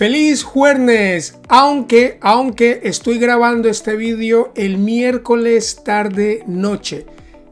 Feliz jueves, aunque, aunque estoy grabando este vídeo el miércoles tarde noche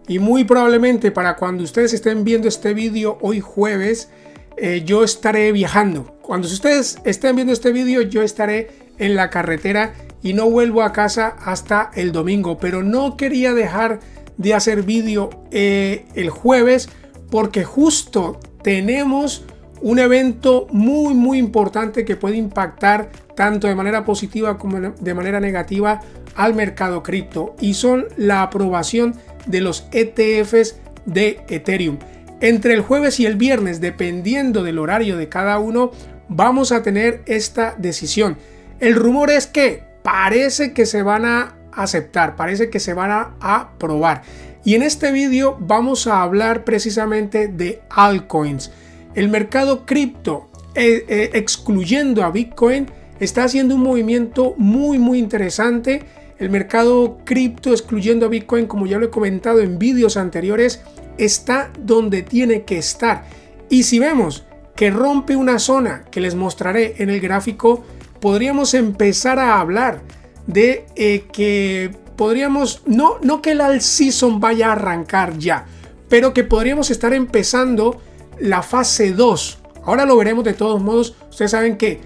y muy probablemente para cuando ustedes estén viendo este vídeo hoy jueves, eh, yo estaré viajando. Cuando ustedes estén viendo este vídeo, yo estaré en la carretera y no vuelvo a casa hasta el domingo, pero no quería dejar de hacer vídeo eh, el jueves porque justo tenemos un evento muy muy importante que puede impactar tanto de manera positiva como de manera negativa al mercado cripto y son la aprobación de los ETFs de Ethereum. Entre el jueves y el viernes, dependiendo del horario de cada uno, vamos a tener esta decisión. El rumor es que parece que se van a aceptar, parece que se van a aprobar. Y en este vídeo vamos a hablar precisamente de altcoins el mercado cripto, eh, eh, excluyendo a Bitcoin, está haciendo un movimiento muy, muy interesante. El mercado cripto, excluyendo a Bitcoin, como ya lo he comentado en vídeos anteriores, está donde tiene que estar. Y si vemos que rompe una zona que les mostraré en el gráfico, podríamos empezar a hablar de eh, que podríamos, no, no que el all season vaya a arrancar ya, pero que podríamos estar empezando la fase 2. Ahora lo veremos de todos modos. Ustedes saben que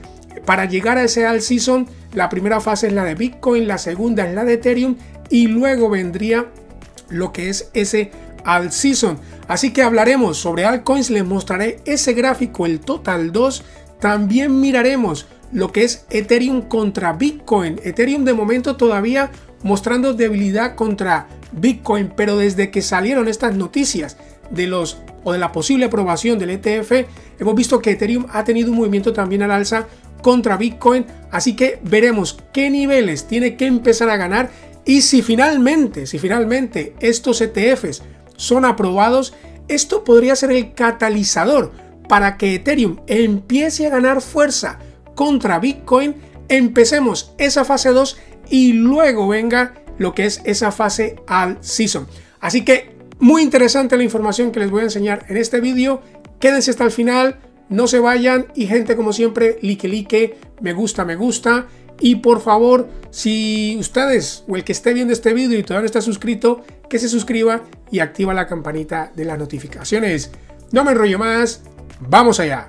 para llegar a ese all season, la primera fase es la de Bitcoin, la segunda es la de Ethereum y luego vendría lo que es ese al season. Así que hablaremos sobre altcoins, les mostraré ese gráfico, el total 2. También miraremos lo que es Ethereum contra Bitcoin. Ethereum de momento todavía mostrando debilidad contra Bitcoin, pero desde que salieron estas noticias de los o de la posible aprobación del ETF, hemos visto que Ethereum ha tenido un movimiento también al alza contra Bitcoin, así que veremos qué niveles tiene que empezar a ganar y si finalmente, si finalmente estos ETFs son aprobados, esto podría ser el catalizador para que Ethereum empiece a ganar fuerza contra Bitcoin, empecemos esa fase 2 y luego venga lo que es esa fase al season. Así que muy interesante la información que les voy a enseñar en este vídeo. Quédense hasta el final, no se vayan y gente como siempre, like, like, me gusta, me gusta. Y por favor, si ustedes o el que esté viendo este vídeo y todavía no está suscrito, que se suscriba y activa la campanita de las notificaciones. No me enrollo más, vamos allá.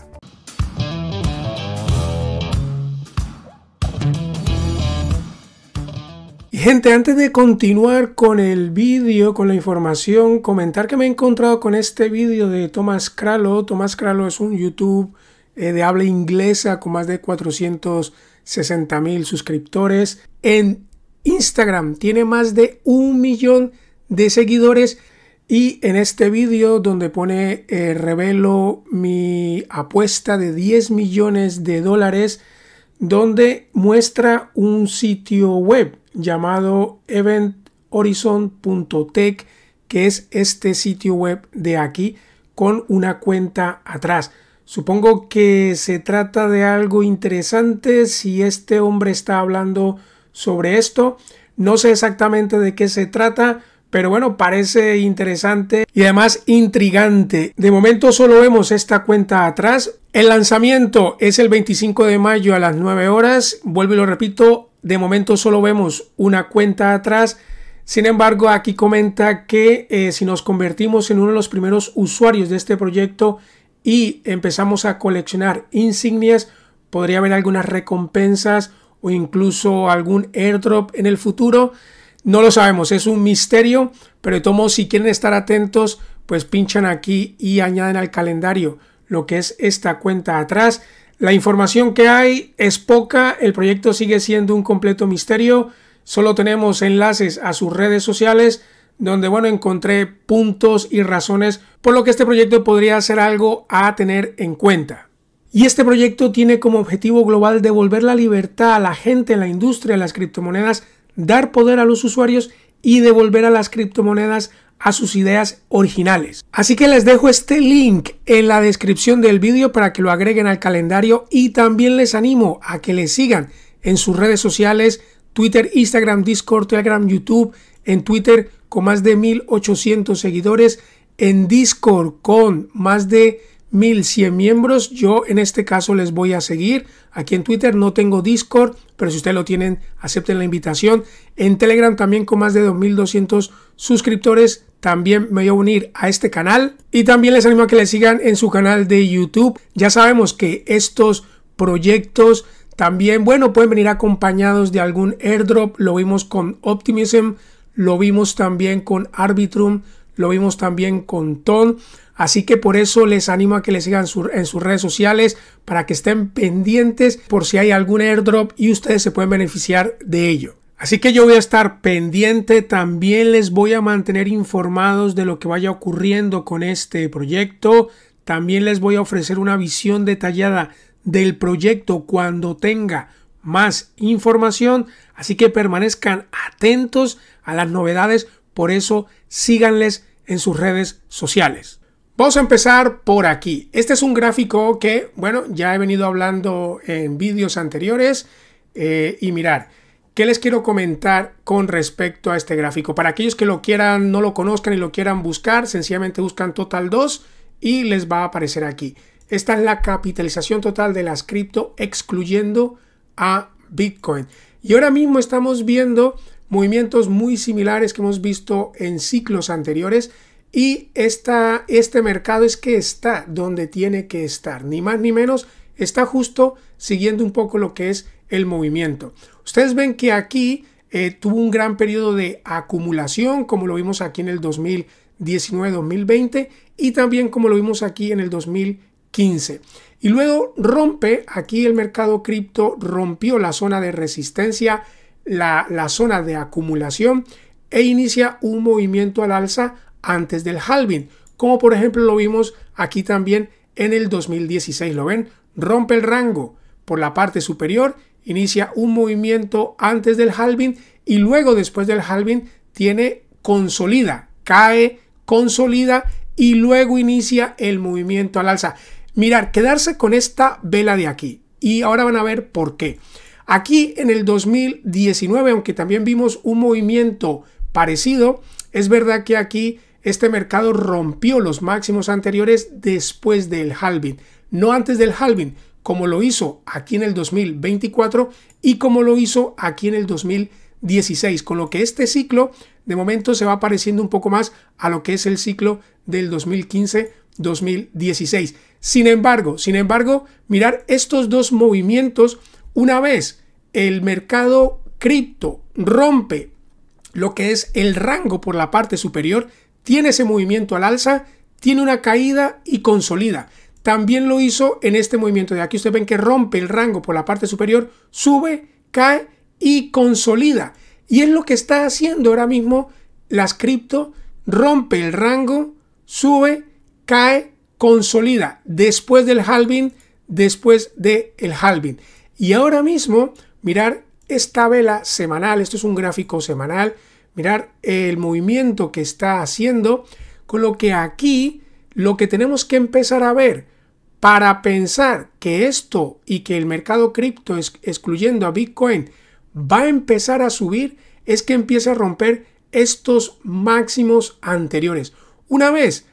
Gente, antes de continuar con el vídeo, con la información, comentar que me he encontrado con este vídeo de Thomas Kralo. Thomas Kralo es un YouTube eh, de habla inglesa con más de 460 mil suscriptores. En Instagram tiene más de un millón de seguidores. Y en este vídeo donde pone eh, revelo mi apuesta de 10 millones de dólares, donde muestra un sitio web llamado eventhorizon.tech, que es este sitio web de aquí con una cuenta atrás. Supongo que se trata de algo interesante si este hombre está hablando sobre esto. No sé exactamente de qué se trata, pero bueno, parece interesante y además intrigante. De momento solo vemos esta cuenta atrás. El lanzamiento es el 25 de mayo a las 9 horas. Vuelvo y lo repito, de momento solo vemos una cuenta atrás. Sin embargo, aquí comenta que eh, si nos convertimos en uno de los primeros usuarios de este proyecto y empezamos a coleccionar insignias, podría haber algunas recompensas o incluso algún airdrop en el futuro. No lo sabemos, es un misterio, pero de tomo, si quieren estar atentos, pues pinchan aquí y añaden al calendario lo que es esta cuenta atrás. La información que hay es poca, el proyecto sigue siendo un completo misterio, solo tenemos enlaces a sus redes sociales donde bueno encontré puntos y razones por lo que este proyecto podría ser algo a tener en cuenta. Y este proyecto tiene como objetivo global devolver la libertad a la gente en la industria de las criptomonedas, dar poder a los usuarios y devolver a las criptomonedas a sus ideas originales. Así que les dejo este link en la descripción del vídeo para que lo agreguen al calendario y también les animo a que les sigan en sus redes sociales, Twitter, Instagram, Discord, Telegram, YouTube, en Twitter con más de 1800 seguidores, en Discord con más de 1100 miembros. Yo en este caso les voy a seguir. Aquí en Twitter no tengo Discord, pero si ustedes lo tienen, acepten la invitación. En Telegram también con más de 2200 suscriptores. También me voy a unir a este canal. Y también les animo a que le sigan en su canal de YouTube. Ya sabemos que estos proyectos también, bueno, pueden venir acompañados de algún airdrop. Lo vimos con Optimism, lo vimos también con Arbitrum, lo vimos también con Ton. Así que por eso les animo a que les sigan en sus redes sociales para que estén pendientes por si hay algún airdrop y ustedes se pueden beneficiar de ello. Así que yo voy a estar pendiente, también les voy a mantener informados de lo que vaya ocurriendo con este proyecto, también les voy a ofrecer una visión detallada del proyecto cuando tenga más información, así que permanezcan atentos a las novedades, por eso síganles en sus redes sociales. Vamos a empezar por aquí. Este es un gráfico que, bueno, ya he venido hablando en vídeos anteriores eh, y mirar. ¿Qué les quiero comentar con respecto a este gráfico? Para aquellos que lo quieran, no lo conozcan y lo quieran buscar, sencillamente buscan Total 2 y les va a aparecer aquí. Esta es la capitalización total de las cripto excluyendo a Bitcoin. Y ahora mismo estamos viendo movimientos muy similares que hemos visto en ciclos anteriores y este mercado es que está donde tiene que estar, ni más ni menos, está justo siguiendo un poco lo que es el movimiento. Ustedes ven que aquí eh, tuvo un gran periodo de acumulación, como lo vimos aquí en el 2019-2020 y también como lo vimos aquí en el 2015. Y luego rompe, aquí el mercado cripto rompió la zona de resistencia, la, la zona de acumulación e inicia un movimiento al alza antes del halving, como por ejemplo lo vimos aquí también en el 2016, ¿lo ven? Rompe el rango por la parte superior, inicia un movimiento antes del halving y luego después del halving tiene consolida, cae, consolida y luego inicia el movimiento al alza. Mirar, quedarse con esta vela de aquí y ahora van a ver por qué. Aquí en el 2019, aunque también vimos un movimiento parecido, es verdad que aquí este mercado rompió los máximos anteriores después del halving, no antes del halving, como lo hizo aquí en el 2024 y como lo hizo aquí en el 2016, con lo que este ciclo de momento se va pareciendo un poco más a lo que es el ciclo del 2015-2016. Sin embargo, sin embargo, mirar estos dos movimientos una vez el mercado cripto rompe lo que es el rango por la parte superior tiene ese movimiento al alza, tiene una caída y consolida. También lo hizo en este movimiento de aquí. Ustedes ven que rompe el rango por la parte superior, sube, cae y consolida. Y es lo que está haciendo ahora mismo las cripto. Rompe el rango, sube, cae, consolida. Después del halving, después del halving. Y ahora mismo, mirar esta vela semanal, esto es un gráfico semanal, Mirar el movimiento que está haciendo, con lo que aquí lo que tenemos que empezar a ver para pensar que esto y que el mercado cripto, excluyendo a Bitcoin, va a empezar a subir, es que empiece a romper estos máximos anteriores. Una vez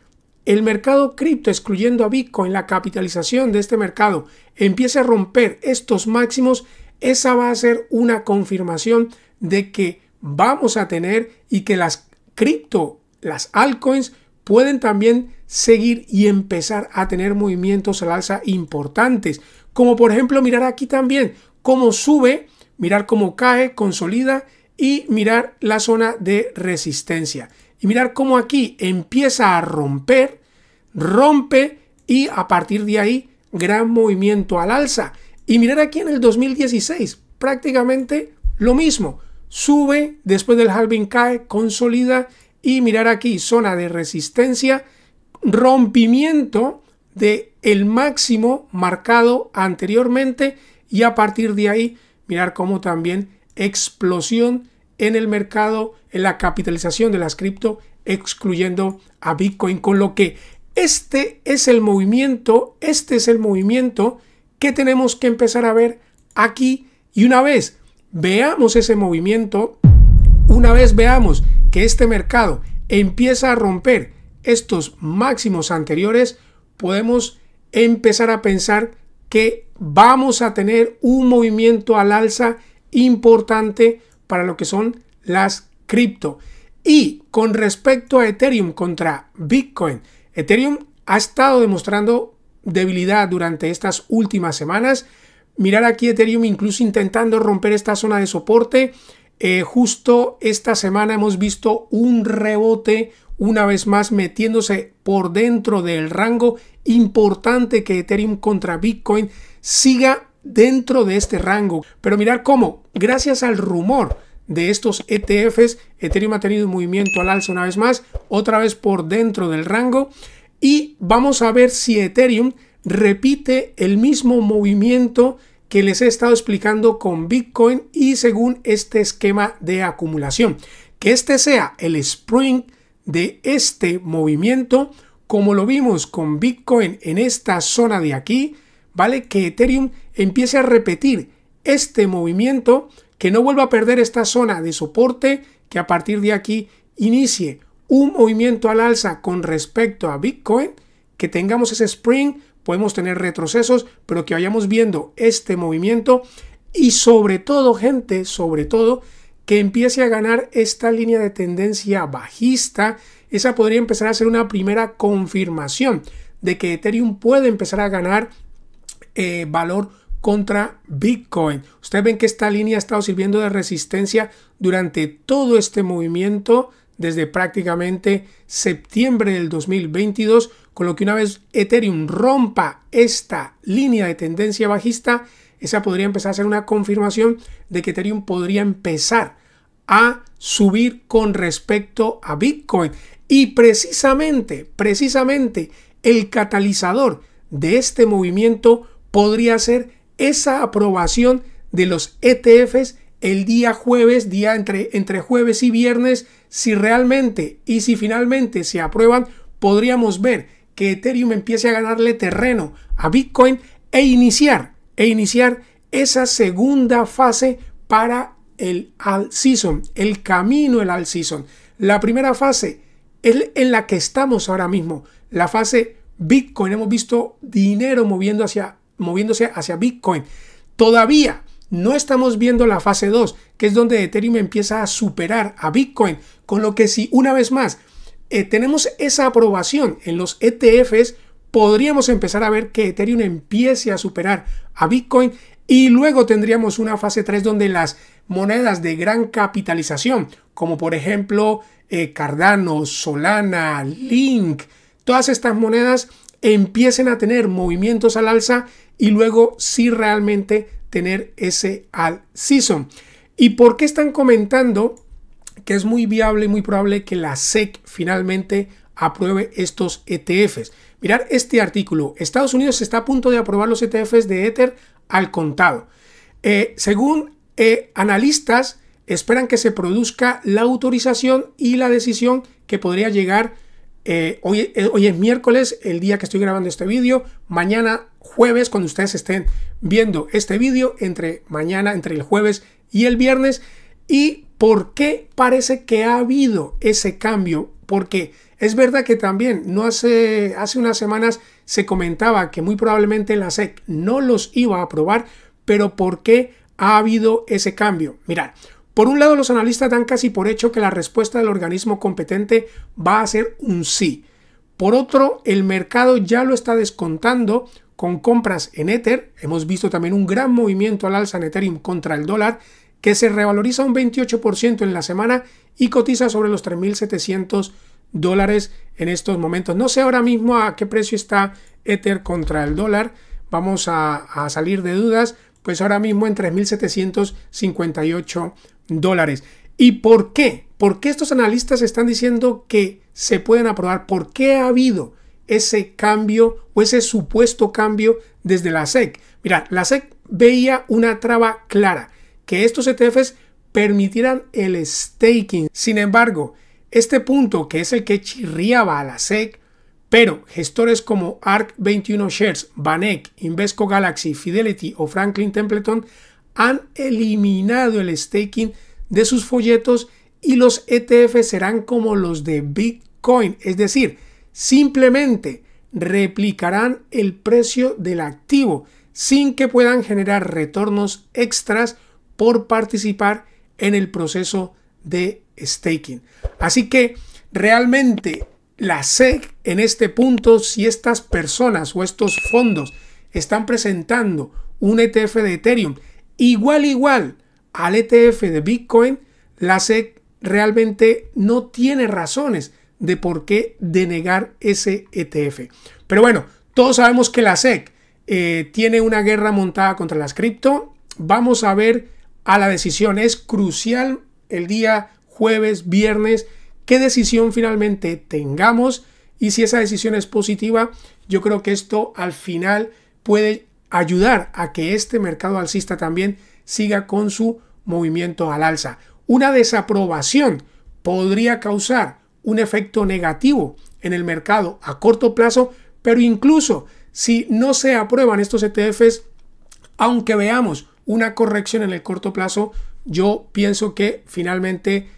el mercado cripto, excluyendo a Bitcoin, la capitalización de este mercado, empiece a romper estos máximos, esa va a ser una confirmación de que vamos a tener y que las cripto, las altcoins, pueden también seguir y empezar a tener movimientos al alza importantes. Como por ejemplo mirar aquí también cómo sube, mirar cómo cae, consolida y mirar la zona de resistencia. Y mirar cómo aquí empieza a romper, rompe y a partir de ahí gran movimiento al alza. Y mirar aquí en el 2016, prácticamente lo mismo sube, después del halving cae, consolida y mirar aquí zona de resistencia, rompimiento de el máximo marcado anteriormente y a partir de ahí mirar cómo también explosión en el mercado, en la capitalización de las cripto, excluyendo a Bitcoin, con lo que este es el movimiento, este es el movimiento que tenemos que empezar a ver aquí y una vez veamos ese movimiento, una vez veamos que este mercado empieza a romper estos máximos anteriores, podemos empezar a pensar que vamos a tener un movimiento al alza importante para lo que son las cripto. Y con respecto a Ethereum contra Bitcoin, Ethereum ha estado demostrando debilidad durante estas últimas semanas. Mirar aquí Ethereum incluso intentando romper esta zona de soporte. Eh, justo esta semana hemos visto un rebote una vez más metiéndose por dentro del rango importante que Ethereum contra Bitcoin siga dentro de este rango. Pero mirar cómo, gracias al rumor de estos ETFs, Ethereum ha tenido un movimiento al alza una vez más, otra vez por dentro del rango. Y vamos a ver si Ethereum repite el mismo movimiento que les he estado explicando con Bitcoin y según este esquema de acumulación. Que este sea el spring de este movimiento, como lo vimos con Bitcoin en esta zona de aquí, ¿vale? Que Ethereum empiece a repetir este movimiento, que no vuelva a perder esta zona de soporte, que a partir de aquí inicie un movimiento al alza con respecto a Bitcoin, que tengamos ese spring podemos tener retrocesos, pero que vayamos viendo este movimiento y sobre todo, gente, sobre todo, que empiece a ganar esta línea de tendencia bajista, esa podría empezar a ser una primera confirmación de que Ethereum puede empezar a ganar eh, valor contra Bitcoin. Ustedes ven que esta línea ha estado sirviendo de resistencia durante todo este movimiento desde prácticamente septiembre del 2022 con lo que una vez Ethereum rompa esta línea de tendencia bajista, esa podría empezar a ser una confirmación de que Ethereum podría empezar a subir con respecto a Bitcoin. Y precisamente, precisamente, el catalizador de este movimiento podría ser esa aprobación de los ETFs el día jueves, día entre, entre jueves y viernes, si realmente y si finalmente se aprueban, podríamos ver que Ethereum empiece a ganarle terreno a Bitcoin e iniciar, e iniciar esa segunda fase para el All season, el camino el All season. La primera fase es en la que estamos ahora mismo, la fase Bitcoin. Hemos visto dinero moviéndose hacia Bitcoin. Todavía no estamos viendo la fase 2, que es donde Ethereum empieza a superar a Bitcoin. Con lo que si una vez más eh, tenemos esa aprobación en los ETFs, podríamos empezar a ver que Ethereum empiece a superar a Bitcoin y luego tendríamos una fase 3 donde las monedas de gran capitalización, como por ejemplo eh, Cardano, Solana, Link, todas estas monedas empiecen a tener movimientos al alza y luego sí realmente tener ese al season. ¿Y por qué están comentando que es muy viable y muy probable que la SEC finalmente apruebe estos ETFs. Mirar este artículo. Estados Unidos está a punto de aprobar los ETFs de Ether al contado. Eh, según eh, analistas, esperan que se produzca la autorización y la decisión que podría llegar eh, hoy, hoy, es miércoles, el día que estoy grabando este vídeo. Mañana jueves, cuando ustedes estén viendo este vídeo, entre mañana, entre el jueves y el viernes. Y ¿Por qué parece que ha habido ese cambio? Porque es verdad que también no hace, hace unas semanas se comentaba que muy probablemente la SEC no los iba a aprobar, pero ¿por qué ha habido ese cambio? Mirad, por un lado los analistas dan casi por hecho que la respuesta del organismo competente va a ser un sí. Por otro, el mercado ya lo está descontando con compras en Ether. Hemos visto también un gran movimiento al alza en Ethereum contra el dólar que se revaloriza un 28% en la semana y cotiza sobre los 3.700 dólares en estos momentos. No sé ahora mismo a qué precio está Ether contra el dólar. Vamos a, salir de dudas, pues ahora mismo en 3.758 dólares. ¿Y por qué? ¿Por qué estos analistas están diciendo que se pueden aprobar? ¿Por qué ha habido ese cambio o ese supuesto cambio desde la SEC? Mira, la SEC veía una traba clara que estos ETFs permitirán el staking. Sin embargo, este punto que es el que chirriaba a la SEC, pero gestores como ARC21 Shares, Vanek, Invesco Galaxy, Fidelity o Franklin Templeton han eliminado el staking de sus folletos y los ETF serán como los de Bitcoin, es decir, simplemente replicarán el precio del activo sin que puedan generar retornos extras por participar en el proceso de staking. Así que realmente la SEC en este punto, si estas personas o estos fondos están presentando un ETF de Ethereum igual igual al ETF de Bitcoin, la SEC realmente no tiene razones de por qué denegar ese ETF. Pero bueno, todos sabemos que la SEC eh, tiene una guerra montada contra las cripto. Vamos a ver a la decisión. Es crucial el día jueves, viernes, qué decisión finalmente tengamos y si esa decisión es positiva, yo creo que esto al final puede ayudar a que este mercado alcista también siga con su movimiento al alza. Una desaprobación podría causar un efecto negativo en el mercado a corto plazo, pero incluso si no se aprueban estos ETFs, aunque veamos una corrección en el corto plazo, yo pienso que finalmente,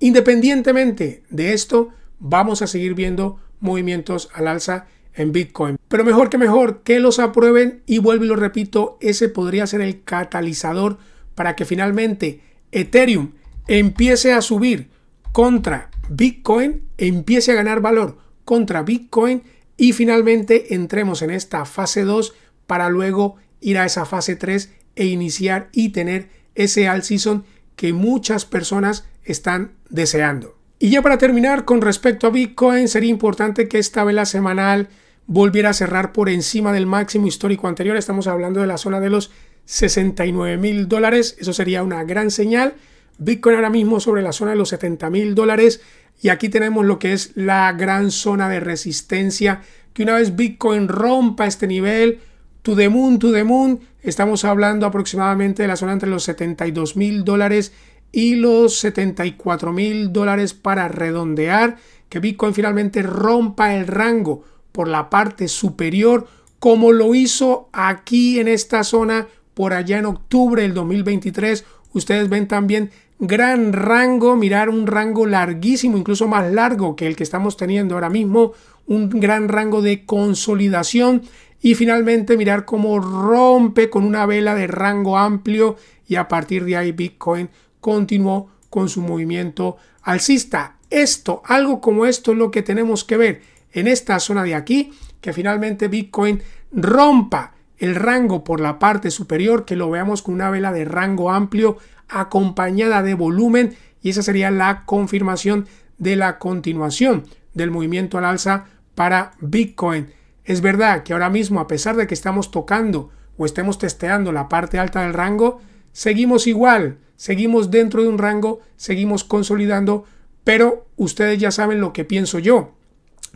independientemente de esto, vamos a seguir viendo movimientos al alza en Bitcoin. Pero mejor que mejor, que los aprueben y vuelvo y lo repito, ese podría ser el catalizador para que finalmente Ethereum empiece a subir contra Bitcoin, empiece a ganar valor contra Bitcoin y finalmente entremos en esta fase 2 para luego ir a esa fase 3 e iniciar y tener ese all season que muchas personas están deseando. Y ya para terminar, con respecto a Bitcoin, sería importante que esta vela semanal volviera a cerrar por encima del máximo histórico anterior. Estamos hablando de la zona de los 69 mil dólares. Eso sería una gran señal. Bitcoin ahora mismo sobre la zona de los 70 mil dólares. Y aquí tenemos lo que es la gran zona de resistencia. Que una vez Bitcoin rompa este nivel, To the Moon, To the Moon, estamos hablando aproximadamente de la zona entre los 72 mil dólares y los 74 mil dólares para redondear que Bitcoin finalmente rompa el rango por la parte superior como lo hizo aquí en esta zona por allá en octubre del 2023. Ustedes ven también gran rango, mirar un rango larguísimo, incluso más largo que el que estamos teniendo ahora mismo, un gran rango de consolidación y finalmente mirar cómo rompe con una vela de rango amplio y a partir de ahí Bitcoin continuó con su movimiento alcista. Esto, algo como esto es lo que tenemos que ver en esta zona de aquí, que finalmente Bitcoin rompa el rango por la parte superior, que lo veamos con una vela de rango amplio acompañada de volumen y esa sería la confirmación de la continuación del movimiento al alza para Bitcoin. Es verdad que ahora mismo, a pesar de que estamos tocando o estemos testeando la parte alta del rango, seguimos igual, seguimos dentro de un rango, seguimos consolidando, pero ustedes ya saben lo que pienso yo,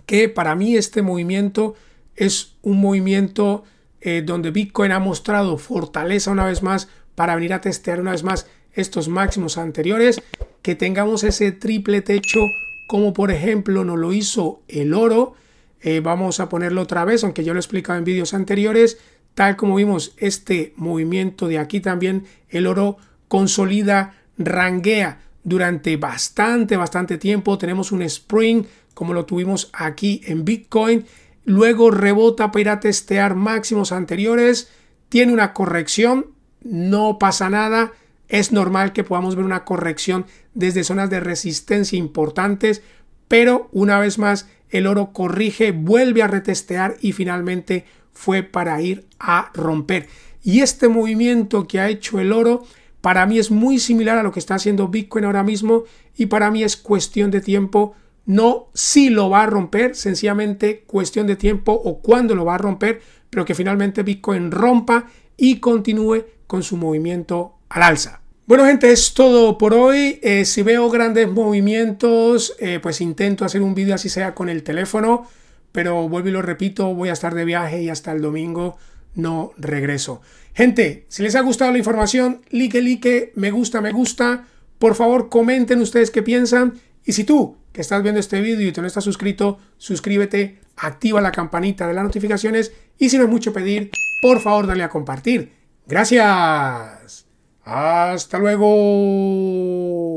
que para mí este movimiento es un movimiento eh, donde Bitcoin ha mostrado fortaleza una vez más para venir a testear una vez más estos máximos anteriores, que tengamos ese triple techo como por ejemplo nos lo hizo el oro, eh, vamos a ponerlo otra vez, aunque ya lo he explicado en vídeos anteriores, tal como vimos este movimiento de aquí también, el oro consolida, ranguea durante bastante, bastante tiempo, tenemos un spring como lo tuvimos aquí en Bitcoin, luego rebota para ir a testear máximos anteriores, tiene una corrección, no pasa nada, es normal que podamos ver una corrección desde zonas de resistencia importantes, pero una vez más el oro corrige, vuelve a retestear y finalmente fue para ir a romper. Y este movimiento que ha hecho el oro para mí es muy similar a lo que está haciendo Bitcoin ahora mismo y para mí es cuestión de tiempo. No si lo va a romper, sencillamente cuestión de tiempo o cuándo lo va a romper, pero que finalmente Bitcoin rompa y continúe con su movimiento al alza. Bueno gente, es todo por hoy. Eh, si veo grandes movimientos, eh, pues intento hacer un vídeo así sea con el teléfono, pero vuelvo y lo repito, voy a estar de viaje y hasta el domingo no regreso. Gente, si les ha gustado la información, like, like, me gusta, me gusta. Por favor, comenten ustedes qué piensan. Y si tú que estás viendo este vídeo y te no estás suscrito, suscríbete, activa la campanita de las notificaciones y si no es mucho pedir, por favor dale a compartir. Gracias. Hasta luego.